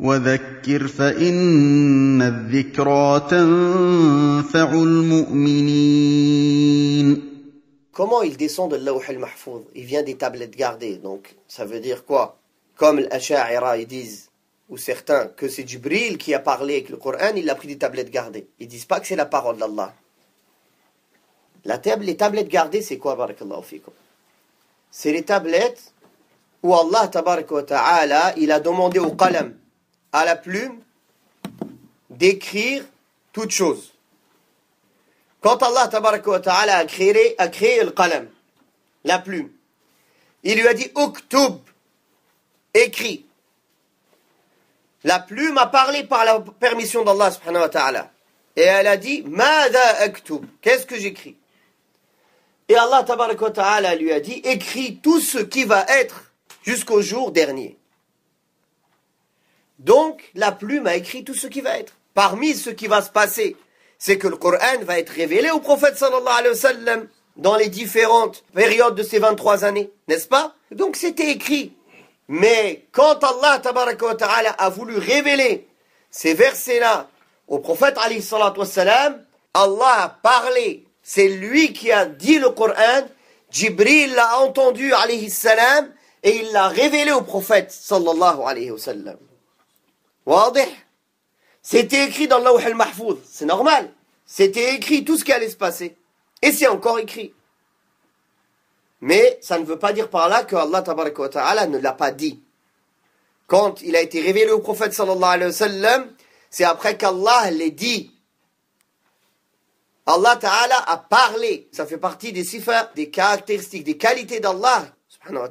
Comment il descend de l'Awh al-Mahfouz Il vient des tablettes gardées. Donc, ça veut dire quoi Comme l'Asha'ira, ils disent, ou certains, que c'est Jibril qui a parlé avec le Coran, il a pris des tablettes gardées. Ils disent pas que c'est la parole d'Allah. La table, les tablettes gardées, c'est quoi, barakallahu C'est les tablettes où Allah, tabarak wa ta'ala, il a demandé au qalam, à la plume d'écrire toute chose. Quand Allah ta'ala a créé, a créé le qalam, la plume, il lui a dit Uktub, écrit. La plume a parlé par la permission d'Allah subhanahu wa ta'ala. Et elle a dit Mada aktub, qu'est-ce que j'écris Et Allah ta'ala lui a dit Écris tout ce qui va être jusqu'au jour dernier. Donc, la plume a écrit tout ce qui va être. Parmi ce qui va se passer, c'est que le Coran va être révélé au prophète sallallahu alayhi wa sallam dans les différentes périodes de ces 23 années, n'est-ce pas Donc c'était écrit. Mais quand Allah wa ta'ala a voulu révéler ces versets-là au prophète alayhi wa sallam, Allah a parlé. C'est lui qui a dit le Coran. Jibril l'a entendu alayhi sallam, et il l'a révélé au prophète sallallahu alayhi wa sallam. C'était écrit dans la al-Mahfouz. C'est normal. C'était écrit tout ce qui allait se passer. Et c'est encore écrit. Mais ça ne veut pas dire par là que Allah ne l'a pas dit. Quand il a été révélé au prophète sallallahu alayhi wa c'est après qu'Allah l'ait dit. Allah ta'ala a parlé. Ça fait partie des sifas, des caractéristiques, des qualités d'Allah subhanahu